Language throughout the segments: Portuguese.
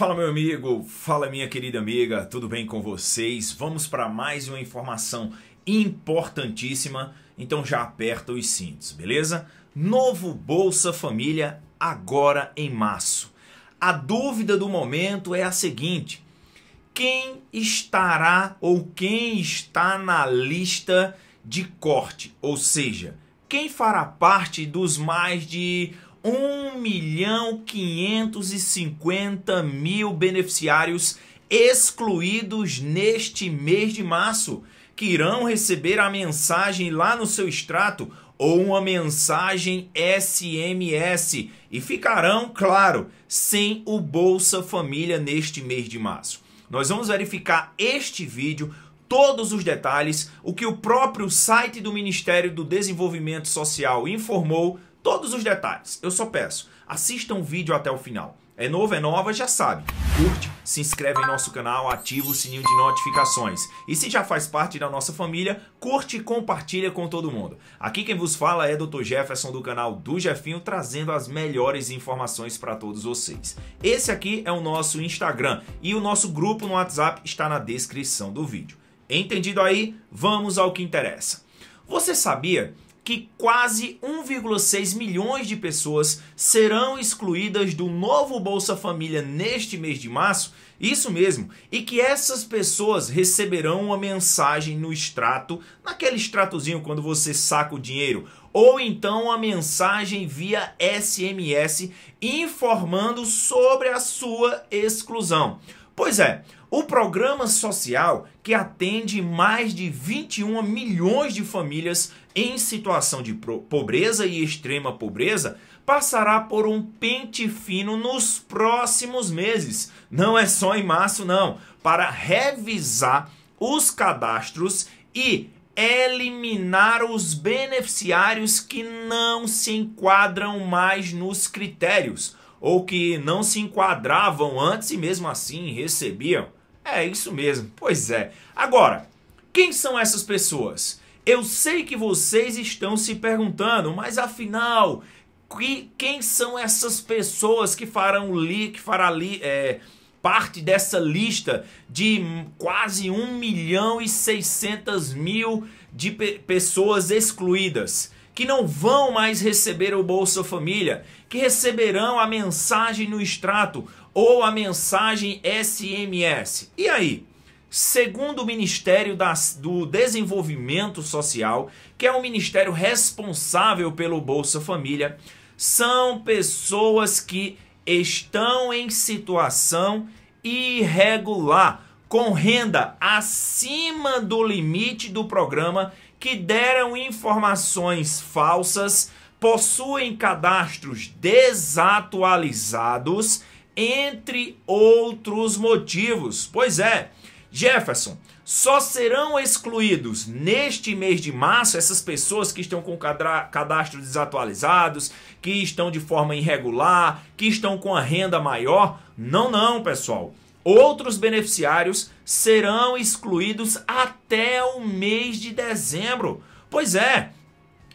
Fala meu amigo, fala minha querida amiga, tudo bem com vocês? Vamos para mais uma informação importantíssima, então já aperta os cintos, beleza? Novo Bolsa Família agora em março. A dúvida do momento é a seguinte: quem estará ou quem está na lista de corte, ou seja, quem fará parte dos mais de 1 milhão 550 mil beneficiários excluídos neste mês de março, que irão receber a mensagem lá no seu extrato ou uma mensagem SMS e ficarão, claro, sem o Bolsa Família neste mês de março. Nós vamos verificar este vídeo todos os detalhes, o que o próprio site do Ministério do Desenvolvimento Social informou todos os detalhes. Eu só peço, assista um vídeo até o final. É novo, é nova, já sabe. Curte, se inscreve em nosso canal, ativa o sininho de notificações. E se já faz parte da nossa família, curte e compartilha com todo mundo. Aqui quem vos fala é Dr. Jefferson do canal do Jefinho, trazendo as melhores informações para todos vocês. Esse aqui é o nosso Instagram e o nosso grupo no WhatsApp está na descrição do vídeo. Entendido aí? Vamos ao que interessa. Você sabia que quase 1,6 milhões de pessoas serão excluídas do novo Bolsa Família neste mês de março? Isso mesmo, e que essas pessoas receberão uma mensagem no extrato, naquele extratozinho quando você saca o dinheiro, ou então a mensagem via SMS informando sobre a sua exclusão. Pois é, o programa social que atende mais de 21 milhões de famílias em situação de pobreza e extrema pobreza passará por um pente fino nos próximos meses. Não é só em março, não. Para revisar os cadastros e eliminar os beneficiários que não se enquadram mais nos critérios ou que não se enquadravam antes e mesmo assim recebiam. É isso mesmo, pois é. Agora, quem são essas pessoas? Eu sei que vocês estão se perguntando, mas afinal, que, quem são essas pessoas que farão li, que fará li, é, parte dessa lista de quase 1 milhão e 600 mil de pe pessoas excluídas? que não vão mais receber o Bolsa Família, que receberão a mensagem no extrato ou a mensagem SMS. E aí? Segundo o Ministério das, do Desenvolvimento Social, que é o ministério responsável pelo Bolsa Família, são pessoas que estão em situação irregular, com renda acima do limite do programa, que deram informações falsas, possuem cadastros desatualizados entre outros motivos. Pois é, Jefferson, só serão excluídos neste mês de março essas pessoas que estão com cadastro desatualizados, que estão de forma irregular, que estão com a renda maior. Não, não, pessoal. Outros beneficiários serão excluídos até o mês de dezembro. Pois é,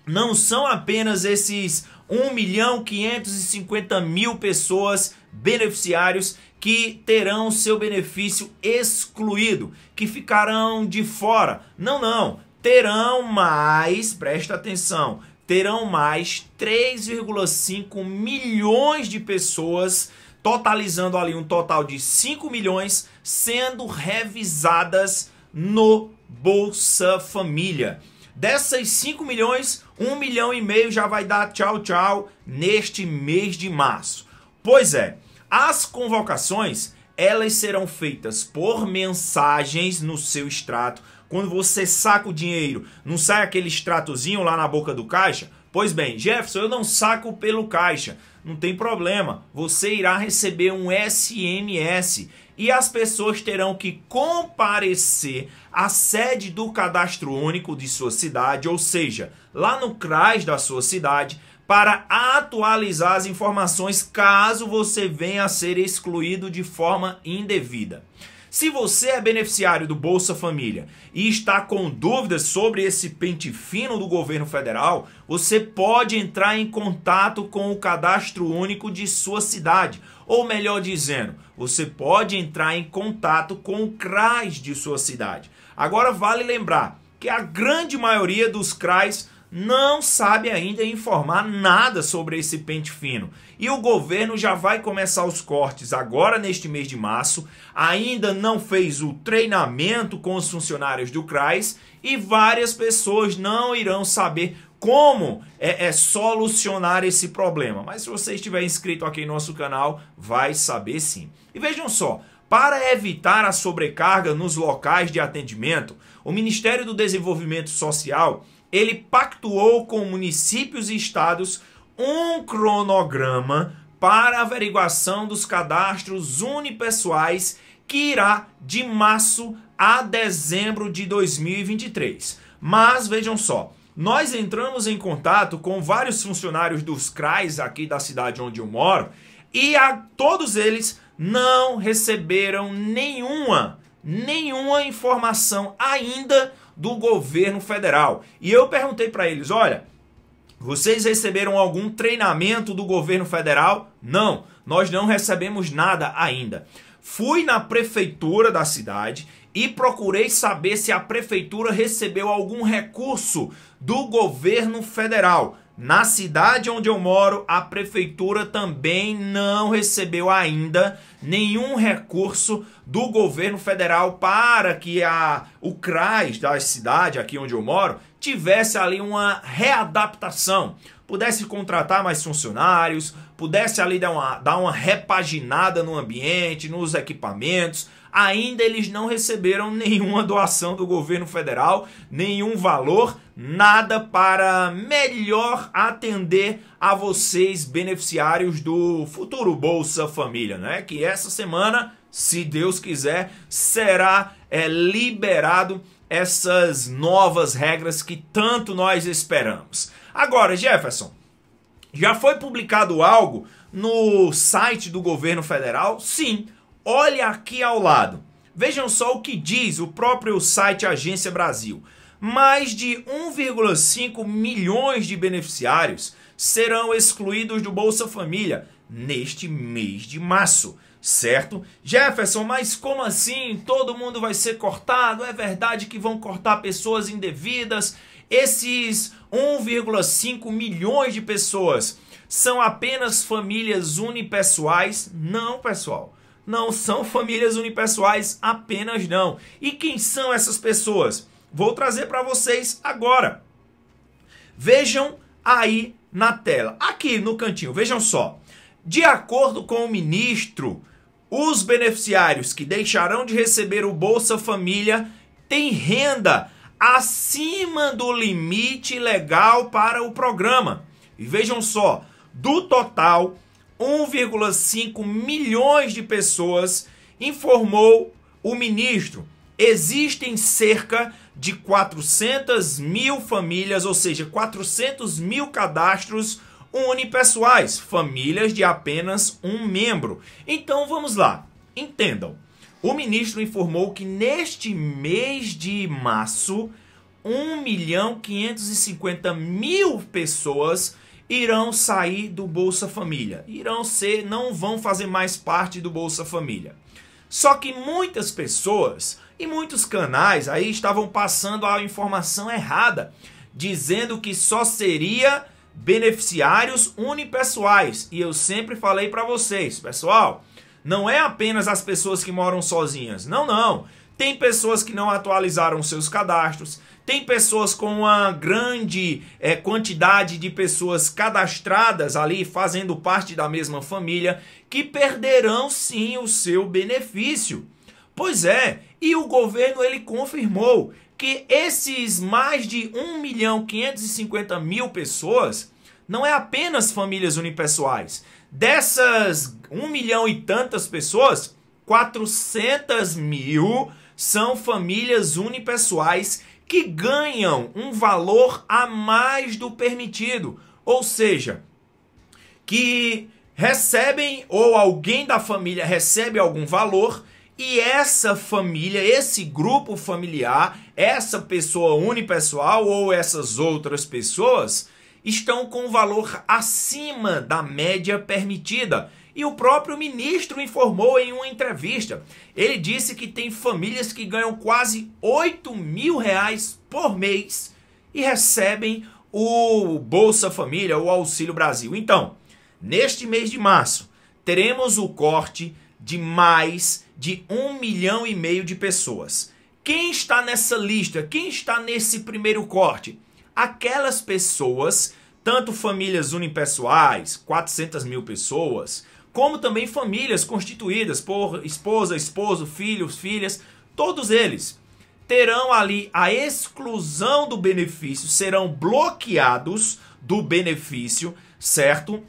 não são apenas esses 1 milhão 550 mil pessoas beneficiários que terão seu benefício excluído, que ficarão de fora. Não, não. Terão mais, presta atenção, terão mais 3,5 milhões de pessoas, totalizando ali um total de 5 milhões, sendo revisadas no Bolsa Família. Dessas 5 milhões, 1 milhão e meio já vai dar tchau, tchau neste mês de março. Pois é, as convocações, elas serão feitas por mensagens no seu extrato. Quando você saca o dinheiro, não sai aquele extratozinho lá na boca do caixa? Pois bem, Jefferson, eu não saco pelo caixa. Não tem problema, você irá receber um SMS e as pessoas terão que comparecer à sede do cadastro único de sua cidade, ou seja, lá no CRAS da sua cidade, para atualizar as informações caso você venha a ser excluído de forma indevida. Se você é beneficiário do Bolsa Família e está com dúvidas sobre esse pente fino do governo federal, você pode entrar em contato com o cadastro único de sua cidade. Ou melhor dizendo, você pode entrar em contato com o CRAS de sua cidade. Agora vale lembrar que a grande maioria dos CRAS não sabe ainda informar nada sobre esse pente fino. E o governo já vai começar os cortes agora neste mês de março, ainda não fez o treinamento com os funcionários do CRAS e várias pessoas não irão saber como é, é, solucionar esse problema. Mas se você estiver inscrito aqui em nosso canal, vai saber sim. E vejam só, para evitar a sobrecarga nos locais de atendimento, o Ministério do Desenvolvimento Social ele pactuou com municípios e estados um cronograma para averiguação dos cadastros unipessoais que irá de março a dezembro de 2023. Mas vejam só, nós entramos em contato com vários funcionários dos CRAs aqui da cidade onde eu moro e a todos eles não receberam nenhuma, nenhuma informação ainda do governo federal. E eu perguntei para eles: olha, vocês receberam algum treinamento do governo federal? Não, nós não recebemos nada ainda. Fui na prefeitura da cidade e procurei saber se a prefeitura recebeu algum recurso do governo federal. Na cidade onde eu moro, a prefeitura também não recebeu ainda nenhum recurso do governo federal para que a, o CRAS da cidade, aqui onde eu moro, tivesse ali uma readaptação, pudesse contratar mais funcionários, pudesse ali dar uma, dar uma repaginada no ambiente, nos equipamentos, ainda eles não receberam nenhuma doação do governo federal, nenhum valor, nada para melhor atender a vocês beneficiários do futuro Bolsa Família, né? Que essa semana, se Deus quiser, será é, liberado essas novas regras que tanto nós esperamos. Agora, Jefferson, já foi publicado algo no site do governo federal? Sim, Olha aqui ao lado. Vejam só o que diz o próprio site Agência Brasil. Mais de 1,5 milhões de beneficiários serão excluídos do Bolsa Família neste mês de março, certo? Jefferson, mas como assim? Todo mundo vai ser cortado? É verdade que vão cortar pessoas indevidas? Esses 1,5 milhões de pessoas são apenas famílias unipessoais? Não, pessoal não são famílias unipessoais apenas não. E quem são essas pessoas? Vou trazer para vocês agora. Vejam aí na tela, aqui no cantinho, vejam só. De acordo com o ministro, os beneficiários que deixarão de receber o Bolsa Família têm renda acima do limite legal para o programa. E vejam só, do total 1,5 milhões de pessoas, informou o ministro. Existem cerca de 400 mil famílias, ou seja, 400 mil cadastros unipessoais, famílias de apenas um membro. Então vamos lá, entendam. O ministro informou que neste mês de março, 1 milhão 550 mil pessoas irão sair do Bolsa Família, irão ser, não vão fazer mais parte do Bolsa Família. Só que muitas pessoas e muitos canais aí estavam passando a informação errada, dizendo que só seria beneficiários unipessoais. E eu sempre falei para vocês, pessoal, não é apenas as pessoas que moram sozinhas. Não, não. Tem pessoas que não atualizaram seus cadastros, tem pessoas com uma grande é, quantidade de pessoas cadastradas ali, fazendo parte da mesma família, que perderão sim o seu benefício. Pois é, e o governo ele confirmou que esses mais de 1 milhão 550 mil pessoas não é apenas famílias unipessoais. Dessas 1 milhão e tantas pessoas, 400 mil são famílias unipessoais que ganham um valor a mais do permitido, ou seja, que recebem ou alguém da família recebe algum valor e essa família, esse grupo familiar, essa pessoa unipessoal ou essas outras pessoas estão com um valor acima da média permitida. E o próprio ministro informou em uma entrevista. Ele disse que tem famílias que ganham quase 8 mil reais por mês e recebem o Bolsa Família, o Auxílio Brasil. Então, neste mês de março, teremos o corte de mais de um milhão e meio de pessoas. Quem está nessa lista? Quem está nesse primeiro corte? Aquelas pessoas, tanto famílias unipessoais, 400 mil pessoas, como também famílias constituídas por esposa, esposo, filhos, filhas, todos eles terão ali a exclusão do benefício, serão bloqueados do benefício, certo?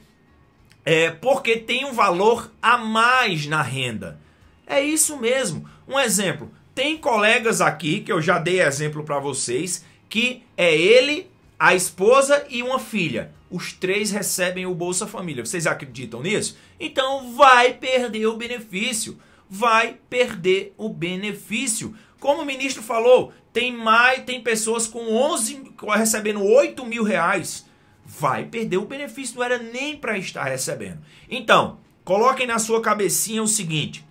É porque tem um valor a mais na renda. É isso mesmo. Um exemplo, tem colegas aqui que eu já dei exemplo para vocês que é ele, a esposa e uma filha os três recebem o Bolsa Família. Vocês acreditam nisso? Então vai perder o benefício. Vai perder o benefício. Como o ministro falou, tem mais, tem pessoas com 11, recebendo 8 mil reais. Vai perder o benefício, não era nem para estar recebendo. Então, coloquem na sua cabecinha o seguinte: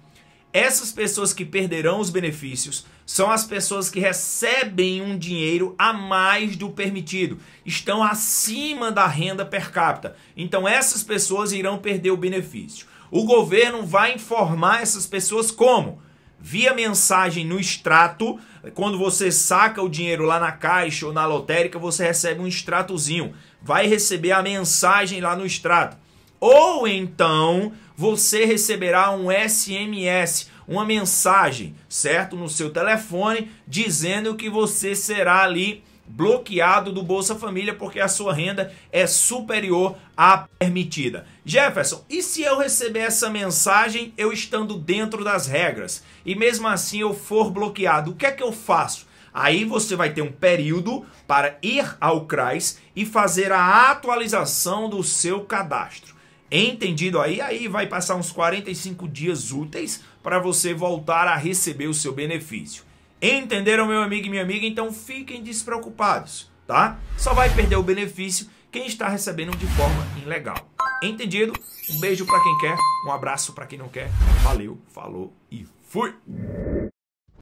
essas pessoas que perderão os benefícios são as pessoas que recebem um dinheiro a mais do permitido, estão acima da renda per capita. Então essas pessoas irão perder o benefício. O governo vai informar essas pessoas como? Via mensagem no extrato, quando você saca o dinheiro lá na caixa ou na lotérica, você recebe um extratozinho. Vai receber a mensagem lá no extrato. Ou então você receberá um SMS, uma mensagem, certo? No seu telefone, dizendo que você será ali bloqueado do Bolsa Família porque a sua renda é superior à permitida. Jefferson, e se eu receber essa mensagem eu estando dentro das regras e mesmo assim eu for bloqueado, o que é que eu faço? Aí você vai ter um período para ir ao CRAS e fazer a atualização do seu cadastro. Entendido aí? Aí vai passar uns 45 dias úteis para você voltar a receber o seu benefício. Entenderam, meu amigo e minha amiga? Então fiquem despreocupados, tá? Só vai perder o benefício quem está recebendo de forma ilegal. Entendido? Um beijo para quem quer, um abraço para quem não quer. Valeu, falou e fui!